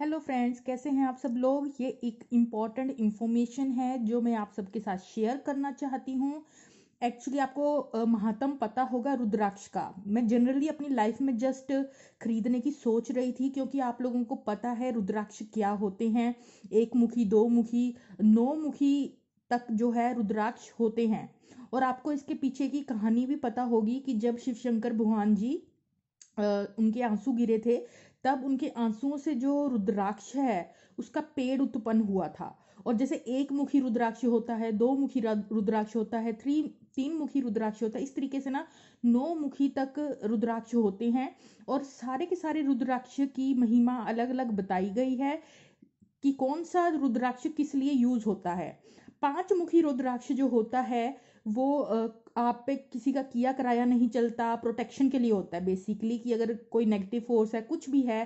hello friends कैसे हैं आप सब लोग ये एक इम्पॉर्टेंट इन्फॉर्मेशन है जो मैं आप सबके साथ शेयर करना चाहती हूँ एक्चुअली आपको महातम पता होगा रुद्राक्ष का मैं जनरली अपनी लाइफ में जस्ट खरीदने की सोच रही थी क्योंकि आप लोगों को पता है रुद्राक्ष क्या होते हैं एक मुखी दो मुखी नौ मुखी तक जो है रुद्राक्ष होते हैं और आपको इसके पीछे की कहानी भी पता होगी कि जब शिव शंकर भगवान जी उनके आंसू गिरे थे तब उनके आंसुओं से जो रुद्राक्ष है उसका पेड़ उत्पन्न हुआ था और जैसे एक मुखी रुद्राक्ष होता है दो मुखी रुद्राक्ष होता है थ्री तीन मुखी रुद्राक्ष होता है इस तरीके से ना नौ मुखी तक रुद्राक्ष होते हैं और सारे के सारे रुद्राक्ष की महिमा अलग अलग बताई गई है कि कौन सा रुद्राक्ष किस लिए यूज होता है पांच मुखी रुद्राक्ष जो होता है वो आप पे किसी का किया कराया नहीं चलता प्रोटेक्शन के लिए होता है बेसिकली कि अगर कोई नेगेटिव फोर्स है कुछ भी है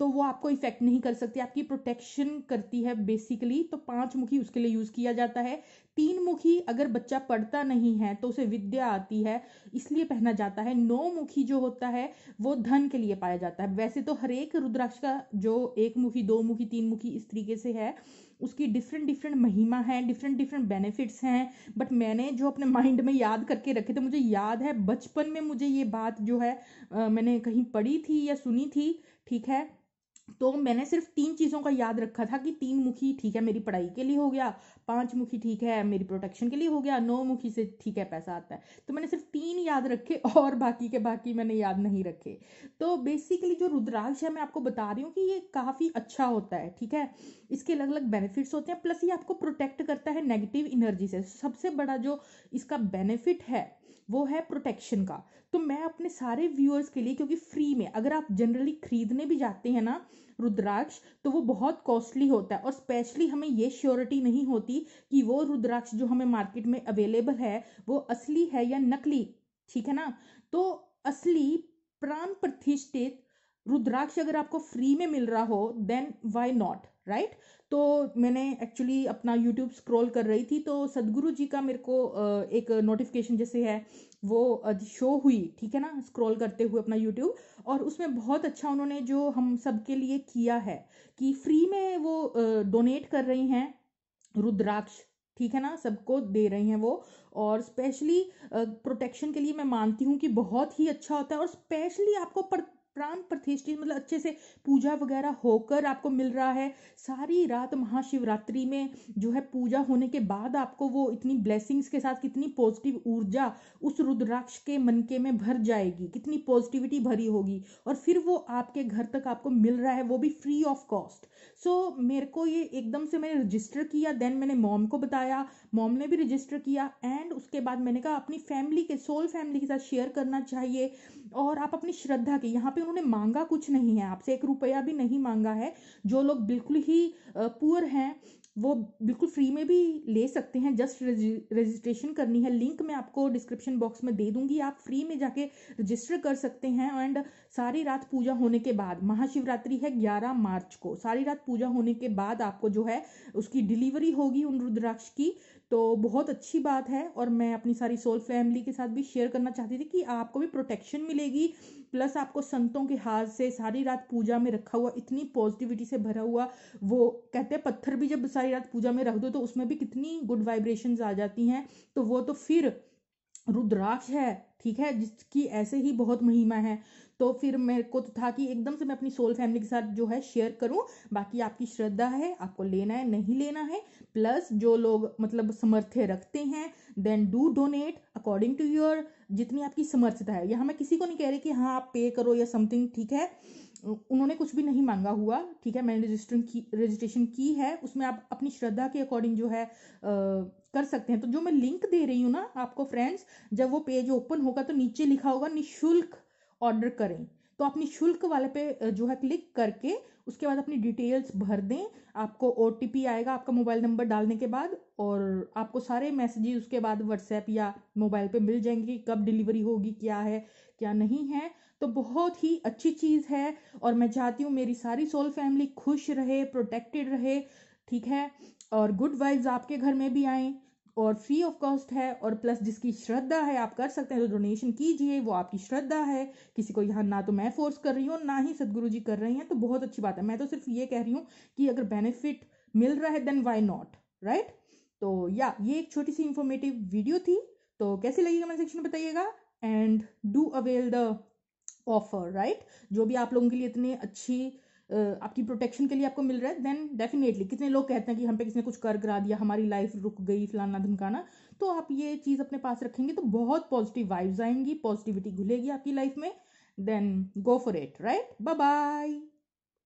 तो वो आपको इफेक्ट नहीं कर सकती आपकी प्रोटेक्शन करती है बेसिकली तो पांच मुखी उसके लिए यूज किया जाता है तीन मुखी अगर बच्चा पढ़ता नहीं है तो उसे विद्या आती है इसलिए पहना जाता है नौ मुखी जो होता है वो धन के लिए पाया जाता है वैसे तो हरेक रुद्राक्ष का जो एक मुखी दो मुखी तीन मुखी इस तरीके से है उसकी डिफरेंट डिफरेंट महिमा है डिफरेंट डिफरेंट बेनिफिट्स हैं बट मैंने जो अपने माइंड में याद करके रखे थे तो मुझे याद है बचपन में मुझे ये बात जो है आ, मैंने कहीं पढ़ी थी या सुनी थी ठीक है तो मैंने सिर्फ तीन चीज़ों का याद रखा था कि तीन मुखी ठीक है मेरी पढ़ाई के लिए हो गया पांच मुखी ठीक है मेरी प्रोटेक्शन के लिए हो गया नौ मुखी से ठीक है पैसा आता है तो मैंने सिर्फ तीन याद रखे और बाकी के बाकी मैंने याद नहीं रखे तो बेसिकली जो रुद्राक्ष है मैं आपको बता रही हूँ कि ये काफ़ी अच्छा होता है ठीक है इसके अलग अलग बेनिफिट्स होते हैं प्लस ये आपको प्रोटेक्ट करता है नेगेटिव इनर्जी से सबसे बड़ा जो इसका बेनिफिट है वो है प्रोटेक्शन का तो मैं अपने सारे व्यूअर्स के लिए क्योंकि फ्री में अगर आप जनरली खरीदने भी जाते हैं ना रुद्राक्ष तो वो बहुत कॉस्टली होता है और स्पेशली हमें ये श्योरिटी नहीं होती कि वो रुद्राक्ष जो हमें मार्केट में अवेलेबल है वो असली है या नकली ठीक है ना तो असली प्राण प्रतिष्ठित रुद्राक्ष अगर आपको फ्री में मिल रहा हो देन वाई नॉट राइट तो मैंने एक्चुअली अपना यूट्यूब स्क्रॉल कर रही थी तो सदगुरु जी का मेरे को एक नोटिफिकेशन जैसे है वो शो हुई ठीक है ना स्क्रॉल करते हुए अपना यूट्यूब और उसमें बहुत अच्छा उन्होंने जो हम सबके लिए किया है कि फ्री में वो डोनेट कर रही हैं रुद्राक्ष ठीक है ना सबको दे रहे हैं वो और स्पेशली प्रोटेक्शन के लिए मैं मानती हूँ कि बहुत ही अच्छा होता है और स्पेशली आपको प्राण प्रतिष्ठित मतलब अच्छे से पूजा वगैरह होकर आपको मिल रहा है सारी रात महाशिवरात्रि में जो है पूजा होने के बाद आपको वो इतनी ब्लेसिंग्स के साथ कितनी पॉजिटिव ऊर्जा उस रुद्राक्ष के मनके में भर जाएगी कितनी पॉजिटिविटी भरी होगी और फिर वो आपके घर तक आपको मिल रहा है वो भी फ्री ऑफ कॉस्ट सो मेरे को ये एकदम से मैंने रजिस्टर किया देन मैंने मॉम को बताया मॉम ने भी रजिस्टर किया एंड उसके बाद मैंने कहा अपनी फैमिली के सोल फैमिली के साथ शेयर करना चाहिए और आप अपनी श्रद्धा के यहाँ पे पे उन्होंने मांगा कुछ नहीं है आपसे एक रुपया भी नहीं मांगा है जो लोग बिल्कुल ही पुअर हैं वो बिल्कुल फ्री में भी ले सकते हैं जस्ट रजिस्ट्रेशन करनी है लिंक मैं आपको डिस्क्रिप्शन बॉक्स में दे दूंगी आप फ्री में जाके रजिस्टर कर सकते हैं एंड सारी रात पूजा होने के बाद महाशिवरात्रि है 11 मार्च को सारी रात पूजा होने के बाद आपको जो है उसकी डिलीवरी होगी उन रुद्राक्ष की तो बहुत अच्छी बात है और मैं अपनी सारी सोल फैमिली के साथ भी शेयर करना चाहती थी कि आपको भी प्रोटेक्शन मिलेगी प्लस आपको संतों के हाथ से सारी रात पूजा में रखा हुआ इतनी पॉजिटिविटी से भरा हुआ वो कहते हैं पत्थर भी जब सारी रात पूजा में रख दो तो उसमें भी कितनी गुड वाइब्रेशन आ जाती हैं तो वो तो फिर रुद्राक्ष है ठीक है जिसकी ऐसे ही बहुत महिमा है तो फिर मेरे को तो था कि एकदम से मैं अपनी सोल फैमिली के साथ जो है शेयर करूं बाकी आपकी श्रद्धा है आपको लेना है नहीं लेना है प्लस जो लोग मतलब समर्थ्य रखते हैं then do donate according to your जितनी आपकी समर्थता है यहाँ मैं किसी को नहीं कह रही कि हाँ आप पे करो या समथिंग ठीक है उन्होंने कुछ भी नहीं मांगा हुआ ठीक है मैंने रजिस्ट्रेशन की रजिस्ट्रेशन की है उसमें आप अपनी श्रद्धा के अकॉर्डिंग जो है आ, कर सकते हैं तो जो मैं लिंक दे रही हूँ ना आपको फ्रेंड्स जब वो पेज ओपन होगा तो नीचे लिखा होगा निःशुल्क ऑर्डर करें तो अपनी शुल्क वाले पे जो है क्लिक करके उसके बाद अपनी डिटेल्स भर दें आपको ओ आएगा आपका मोबाइल नंबर डालने के बाद और आपको सारे मैसेजेस उसके बाद व्हाट्सएप या मोबाइल पे मिल जाएंगे कब डिलीवरी होगी क्या है क्या नहीं है तो बहुत ही अच्छी चीज़ है और मैं चाहती हूँ मेरी सारी सोल फैमिली खुश रहे प्रोटेक्टेड रहे ठीक है और गुड वाइब्स आपके घर में भी आएँ और फ्री ऑफ कॉस्ट है और प्लस जिसकी श्रद्धा है आप कर सकते हैं तो डोनेशन कीजिए वो आपकी श्रद्धा है किसी को यहाँ ना तो मैं फोर्स कर रही हूँ ना ही सदगुरु जी कर रहे हैं तो बहुत अच्छी बात है मैं तो सिर्फ ये कह रही हूँ कि अगर बेनिफिट मिल रहा है देन वाई नॉट राइट तो या ये एक छोटी सी इंफॉर्मेटिव वीडियो थी तो कैसी लगी कमेंट सेक्शन में बताइएगा and do avail the offer right जो भी आप लोगों के लिए इतने अच्छी आपकी प्रोटेक्शन के लिए आपको मिल रहा है देन डेफिनेटली कितने लोग कहते हैं कि हम पे किसने कुछ कर करा दिया हमारी लाइफ रुक गई फलाना धमकाना तो आप ये चीज़ अपने पास रखेंगे तो बहुत पॉजिटिव वाइब्स आएंगी पॉजिटिविटी घुलेगी आपकी लाइफ में then go for it right bye bye